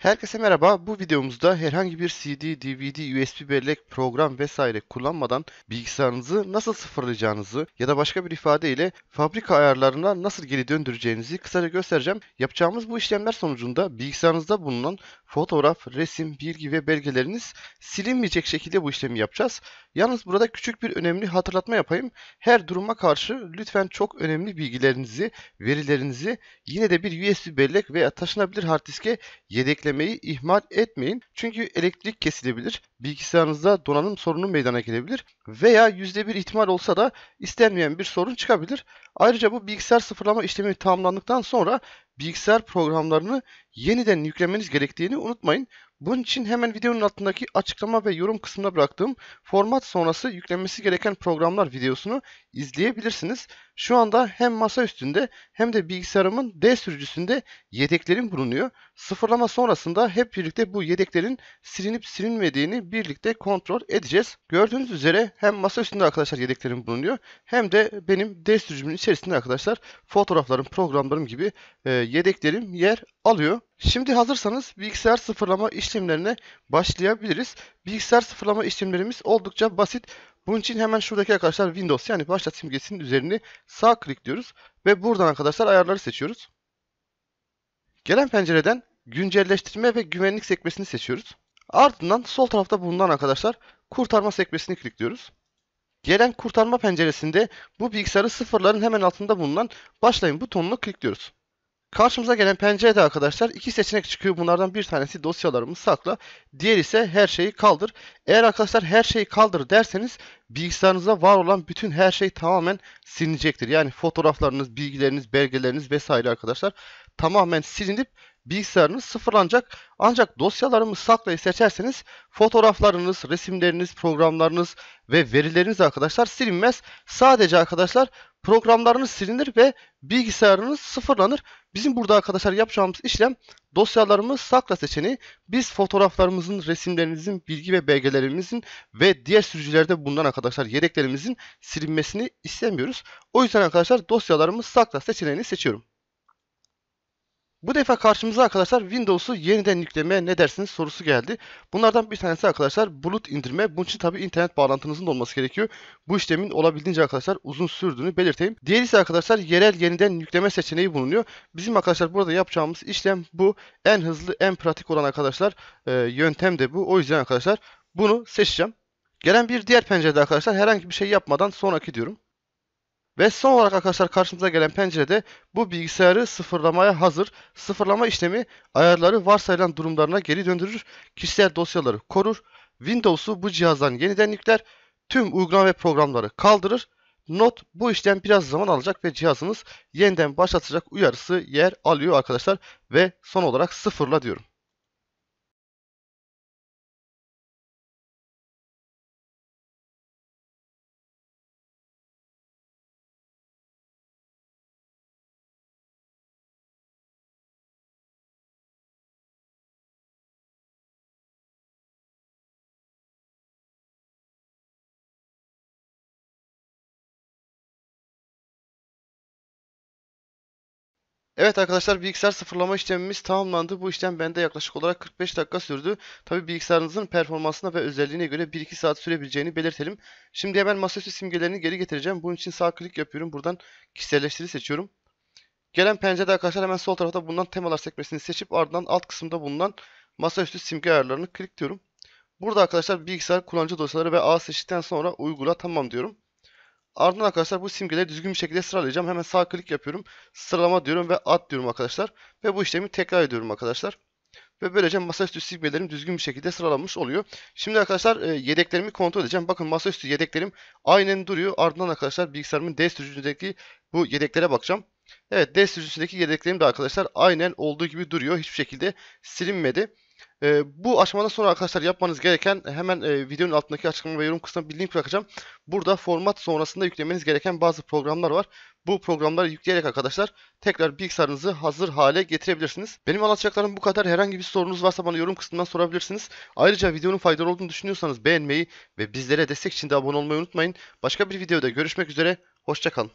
Herkese merhaba. Bu videomuzda herhangi bir CD, DVD, USB bellek, program vesaire kullanmadan bilgisayarınızı nasıl sıfırlayacağınızı ya da başka bir ifadeyle fabrika ayarlarına nasıl geri döndüreceğinizi kısaca göstereceğim. Yapacağımız bu işlemler sonucunda bilgisayarınızda bulunan fotoğraf, resim, bilgi ve belgeleriniz silinmeyecek şekilde bu işlemi yapacağız. Yalnız burada küçük bir önemli hatırlatma yapayım. Her duruma karşı lütfen çok önemli bilgilerinizi, verilerinizi yine de bir USB bellek veya taşınabilir hard diske yedekleyin istemeyi ihmal etmeyin. Çünkü elektrik kesilebilir, bilgisayarınızda donanım sorunu meydana gelebilir veya %1 ihtimal olsa da istenmeyen bir sorun çıkabilir. Ayrıca bu bilgisayar sıfırlama işlemi tamamlandıktan sonra bilgisayar programlarını yeniden yüklemeniz gerektiğini unutmayın. Bunun için hemen videonun altındaki açıklama ve yorum kısmına bıraktığım format sonrası yüklenmesi gereken programlar videosunu izleyebilirsiniz. Şu anda hem masa üstünde hem de bilgisayarımın D sürücüsünde yedeklerim bulunuyor. Sıfırlama sonrasında hep birlikte bu yedeklerin silinip silinmediğini birlikte kontrol edeceğiz. Gördüğünüz üzere hem masa üstünde arkadaşlar yedeklerim bulunuyor hem de benim D sürücümün içerisinde arkadaşlar fotoğraflarım, programlarım gibi e, yedeklerim yer alıyor. Şimdi hazırsanız bilgisayar sıfırlama işlemlerine başlayabiliriz. Bilgisayar sıfırlama işlemlerimiz oldukça basit. Bunun için hemen şuradaki arkadaşlar Windows yani başlat simgesinin üzerine sağ tıklıyoruz ve buradan arkadaşlar ayarları seçiyoruz. Gelen pencereden güncelleştirme ve güvenlik sekmesini seçiyoruz. Ardından sol tarafta bulunan arkadaşlar kurtarma sekmesini tıklıyoruz. Gelen kurtarma penceresinde bu bilgisayarı sıfırların hemen altında bulunan başlayın butonunu tıklıyoruz. Karşımıza gelen pencerede arkadaşlar iki seçenek çıkıyor. Bunlardan bir tanesi dosyalarımı sakla. Diğer ise her şeyi kaldır. Eğer arkadaşlar her şeyi kaldır derseniz bilgisayarınızda var olan bütün her şey tamamen silinecektir. Yani fotoğraflarınız, bilgileriniz, belgeleriniz vesaire arkadaşlar tamamen silinip bilgisayarınız sıfırlanacak. Ancak dosyalarımı saklayı seçerseniz fotoğraflarınız, resimleriniz, programlarınız ve verileriniz arkadaşlar silinmez. Sadece arkadaşlar programlarınız silinir ve bilgisayarınız sıfırlanır. Bizim burada arkadaşlar yapacağımız işlem dosyalarımı sakla seçeneği. Biz fotoğraflarımızın, resimlerimizin, bilgi ve belgelerimizin ve diğer sürücülerde bulunan arkadaşlar yedeklerimizin silinmesini istemiyoruz. O yüzden arkadaşlar dosyalarımı sakla seçeneğini seçiyorum. Bu defa karşımıza arkadaşlar Windows'u yeniden yüklemeye ne dersiniz sorusu geldi. Bunlardan bir tanesi arkadaşlar bulut indirme. Bunun için tabi internet bağlantınızın da olması gerekiyor. Bu işlemin olabildiğince arkadaşlar uzun sürdüğünü belirteyim. Diğer ise arkadaşlar yerel yeniden yükleme seçeneği bulunuyor. Bizim arkadaşlar burada yapacağımız işlem bu. En hızlı en pratik olan arkadaşlar e, yöntem de bu. O yüzden arkadaşlar bunu seçeceğim. Gelen bir diğer pencerede arkadaşlar herhangi bir şey yapmadan sonraki diyorum. Ve son olarak arkadaşlar karşımıza gelen pencerede bu bilgisayarı sıfırlamaya hazır. Sıfırlama işlemi ayarları varsayılan durumlarına geri döndürür. Kişisel dosyaları korur. Windows'u bu cihazdan yeniden yükler. Tüm uygulama ve programları kaldırır. Not bu işlem biraz zaman alacak ve cihazınız yeniden başlatacak uyarısı yer alıyor arkadaşlar. Ve son olarak sıfırla diyorum. Evet arkadaşlar bilgisayar sıfırlama işlemimiz tamamlandı. Bu işlem bende yaklaşık olarak 45 dakika sürdü. Tabi bilgisayarınızın performansına ve özelliğine göre 1-2 saat sürebileceğini belirtelim. Şimdi hemen masaüstü simgelerini geri getireceğim. Bunun için sağ klik yapıyorum. Buradan kişiselleştiri seçiyorum. Gelen pencerede arkadaşlar hemen sol tarafta bulunan temalar sekmesini seçip ardından alt kısımda bulunan masaüstü simge ayarlarını klik diyorum. Burada arkadaşlar bilgisayar kullanıcı dosyaları ve ağ seçtikten sonra uygula tamam diyorum. Ardından arkadaşlar bu simgeleri düzgün bir şekilde sıralayacağım. Hemen sağ klik yapıyorum. Sıralama diyorum ve at diyorum arkadaşlar. Ve bu işlemi tekrar ediyorum arkadaşlar. Ve böylece masaüstü simgelerim düzgün bir şekilde sıralanmış oluyor. Şimdi arkadaşlar e, yedeklerimi kontrol edeceğim. Bakın masaüstü yedeklerim aynen duruyor. Ardından arkadaşlar bilgisayarımın D sürücüsündeki bu yedeklere bakacağım. Evet D sürücüsündeki yedeklerim de arkadaşlar aynen olduğu gibi duruyor. Hiçbir şekilde silinmedi. E, bu aşamadan sonra arkadaşlar yapmanız gereken hemen e, videonun altındaki açıklama ve yorum kısmına bir link bırakacağım. Burada format sonrasında yüklemeniz gereken bazı programlar var. Bu programları yükleyerek arkadaşlar tekrar bilgisayarınızı hazır hale getirebilirsiniz. Benim anlatacaklarım bu kadar. Herhangi bir sorunuz varsa bana yorum kısmından sorabilirsiniz. Ayrıca videonun faydalı olduğunu düşünüyorsanız beğenmeyi ve bizlere destek için de abone olmayı unutmayın. Başka bir videoda görüşmek üzere. Hoşçakalın.